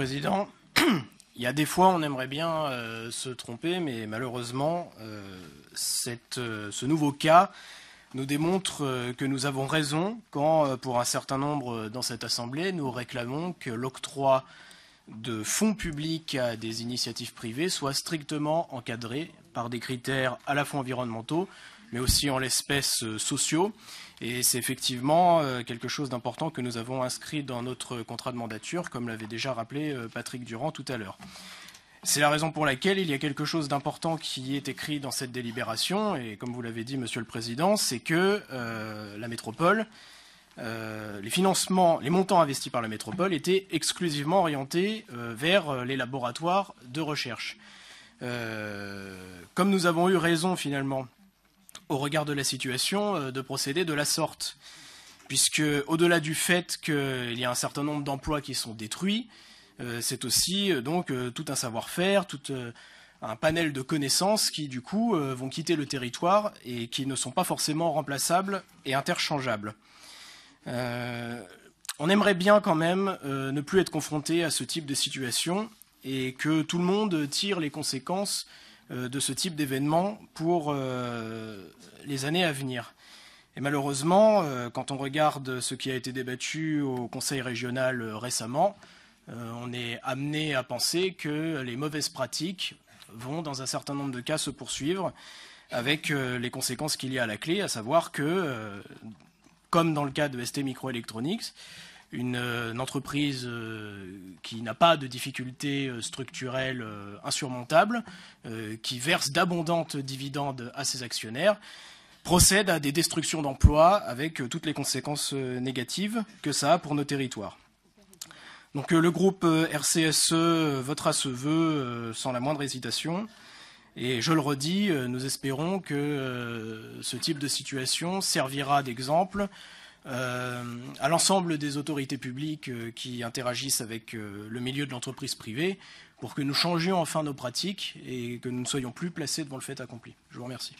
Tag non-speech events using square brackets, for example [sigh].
Monsieur le Président, [clears throat] il y a des fois, on aimerait bien euh, se tromper, mais malheureusement, euh, euh, ce nouveau cas nous démontre que nous avons raison quand, pour un certain nombre dans cette Assemblée, nous réclamons que l'octroi de fonds publics à des initiatives privées soit strictement encadré par des critères à la fois environnementaux, mais aussi en l'espèce euh, sociaux. Et c'est effectivement euh, quelque chose d'important que nous avons inscrit dans notre contrat de mandature, comme l'avait déjà rappelé euh, Patrick Durand tout à l'heure. C'est la raison pour laquelle il y a quelque chose d'important qui est écrit dans cette délibération, et comme vous l'avez dit, Monsieur le Président, c'est que la métropole, les financements, les montants investis par la métropole étaient exclusivement orientés vers les laboratoires de recherche. comme nous avons eu raison finalement au regard de la situation, euh, de procéder de la sorte. Puisque, au-delà du fait qu'il y a un certain nombre d'emplois qui sont détruits, euh, c'est aussi euh, donc tout un savoir-faire, tout un panel de connaissances qui, du coup, vont quitter le territoire et qui ne sont pas forcément remplaçables et interchangeables. on aimerait bien quand même ne plus être confronté à ce type de situation et que tout le monde tire les conséquences euh, de ce type d'événement pour euh, les années à venir. Et malheureusement, euh, quand on regarde ce qui a été débattu au Conseil régional récemment, on est amené à penser que les mauvaises pratiques vont, dans un certain nombre de cas, se poursuivre avec les conséquences qu'il y a à la clé, à savoir que, comme dans le cas de ST Microelectronics, euh, une, entreprise euh, qui n'a pas de difficultés euh, structurelles insurmontables, qui verse d'abondantes dividendes à ses actionnaires, procède à des destructions d'emplois avec toutes les conséquences négatives que ça a pour nos territoires. Donc le groupe RCSE votera ce vœu sans la moindre hésitation. Et je le redis, nous espérons que ce type de situation servira d'exemple euh, à l'ensemble des autorités publiques euh, qui interagissent avec euh, le milieu de l'entreprise privée pour que nous changions enfin nos pratiques et que nous ne soyons plus placés devant le fait accompli. Je vous remercie.